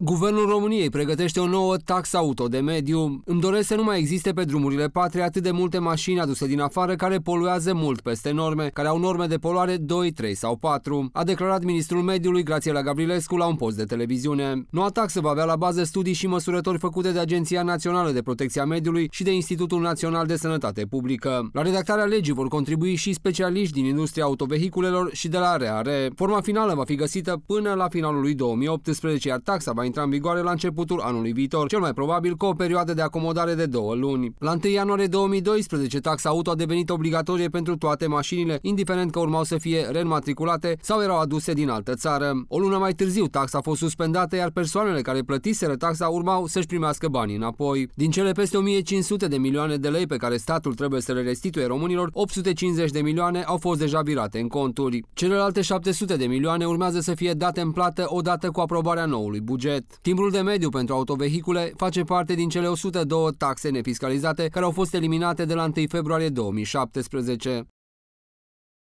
Guvernul României pregătește o nouă taxă auto de mediu. Îmi doresc să nu mai existe pe drumurile patrie atât de multe mașini aduse din afară care poluează mult peste norme, care au norme de poluare 2, 3 sau 4, a declarat ministrul mediului Grațiela Gavrilescu la un post de televiziune. Noua taxă va avea la bază studii și măsurători făcute de Agenția Națională de Protecție a Mediului și de Institutul Național de Sănătate Publică. La redactarea legii vor contribui și specialiști din industria autovehiculelor și de la RAR. Forma finală va fi găsită până la finalul lui 2018, iar taxa va intra în vigoare la începutul anului viitor, cel mai probabil cu o perioadă de acomodare de două luni. La 1 ianuarie 2012, taxa auto a devenit obligatorie pentru toate mașinile, indiferent că urmau să fie renmatriculate sau erau aduse din altă țară. O lună mai târziu, taxa a fost suspendată, iar persoanele care plătiseră taxa urmau să-și primească banii înapoi. Din cele peste 1500 de milioane de lei pe care statul trebuie să le restituie românilor, 850 de milioane au fost deja virate în conturi. Celelalte 700 de milioane urmează să fie date în plată odată cu aprobarea noului buget buget. Timbrul de mediu pentru autovehicule face parte din cele 102 taxe nefiscalizate care au fost eliminate de la 1 februarie 2017.